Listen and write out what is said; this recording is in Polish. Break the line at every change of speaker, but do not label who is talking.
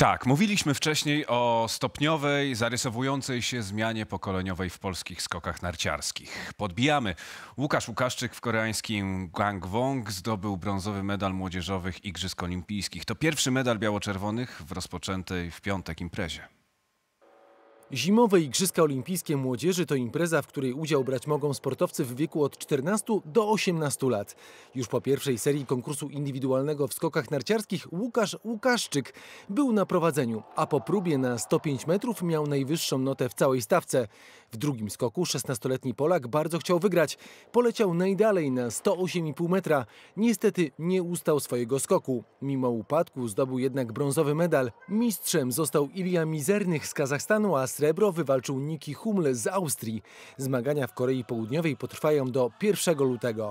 Tak, mówiliśmy wcześniej o stopniowej, zarysowującej się zmianie pokoleniowej w polskich skokach narciarskich. Podbijamy. Łukasz Łukaszczyk w koreańskim Gangwong zdobył brązowy medal młodzieżowych Igrzysk Olimpijskich. To pierwszy medal biało-czerwonych w rozpoczętej w piątek imprezie.
Zimowe Igrzyska Olimpijskie Młodzieży to impreza, w której udział brać mogą sportowcy w wieku od 14 do 18 lat. Już po pierwszej serii konkursu indywidualnego w skokach narciarskich Łukasz Łukaszczyk był na prowadzeniu, a po próbie na 105 metrów miał najwyższą notę w całej stawce. W drugim skoku 16-letni Polak bardzo chciał wygrać. Poleciał najdalej na 108,5 metra. Niestety nie ustał swojego skoku. Mimo upadku zdobył jednak brązowy medal. Mistrzem został Ilia Mizernych z Kazachstanu, a srebro wywalczył Niki Humle z Austrii. Zmagania w Korei Południowej potrwają do 1 lutego.